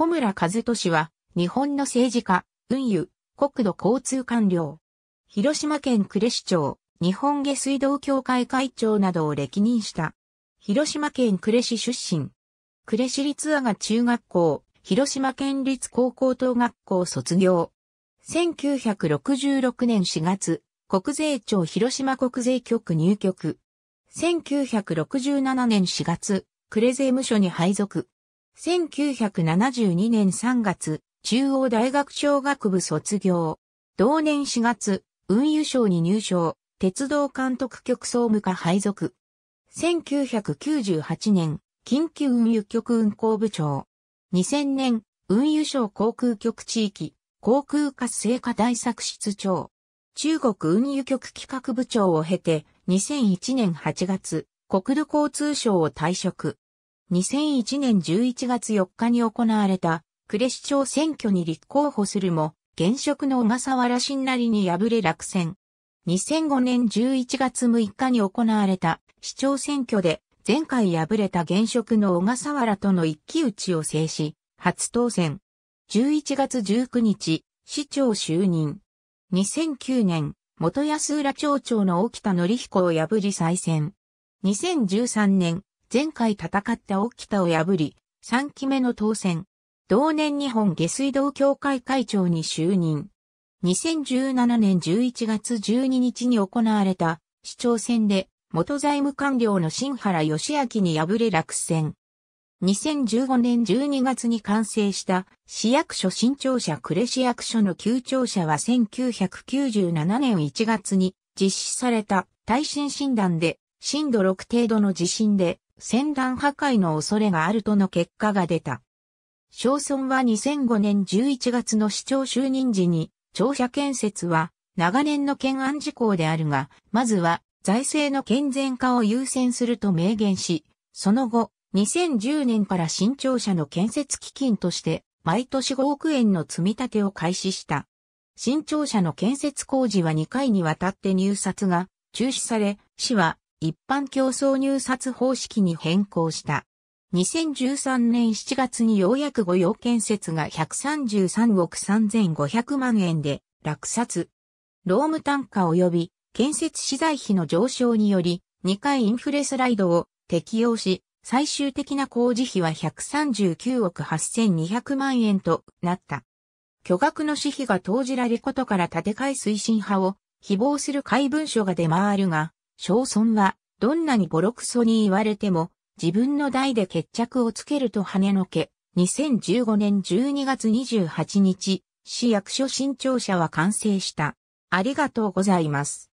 小村和俊は、日本の政治家、運輸、国土交通官僚。広島県呉市長、日本下水道協会会長などを歴任した。広島県呉市出身。呉市立阿賀中学校、広島県立高校等学校卒業。1966年4月、国税庁広島国税局入局。1967年4月、呉税務署に配属。1972年3月、中央大学商学部卒業。同年4月、運輸省に入省、鉄道監督局総務課配属。1998年、近畿運輸局運行部長。2000年、運輸省航空局地域、航空活性化対策室長。中国運輸局企画部長を経て、2001年8月、国土交通省を退職。2001年11月4日に行われた呉市長選挙に立候補するも、現職の小笠原新なりに敗れ落選。2005年11月6日に行われた市長選挙で前回敗れた現職の小笠原との一騎打ちを制し、初当選。11月19日、市長就任。2009年、元安浦町長の沖田則彦を破り再選。2013年、前回戦った沖田を破り、3期目の当選。同年日本下水道協会会長に就任。2017年11月12日に行われた市長選で元財務官僚の新原義明に敗れ落選。2015年12月に完成した市役所新庁舎呉市役所の旧庁舎は1997年1月に実施された耐震診断で震度6程度の地震で戦乱破壊の恐れがあるとの結果が出た。小村は2005年11月の市長就任時に、庁舎建設は長年の懸案事項であるが、まずは財政の健全化を優先すると明言し、その後、2010年から新庁舎の建設基金として、毎年5億円の積み立てを開始した。新庁舎の建設工事は2回にわたって入札が中止され、市は一般競争入札方式に変更した。2013年7月にようやく御用建設が133億3500万円で落札。労務単価及び建設資材費の上昇により2回インフレスライドを適用し、最終的な工事費は139億8200万円となった。巨額の私費が投じられることから建て替え推進派を希望する怪文書が出回るが、小村は、どんなにボロクソに言われても、自分の代で決着をつけると跳ねのけ、2015年12月28日、市役所新庁舎は完成した。ありがとうございます。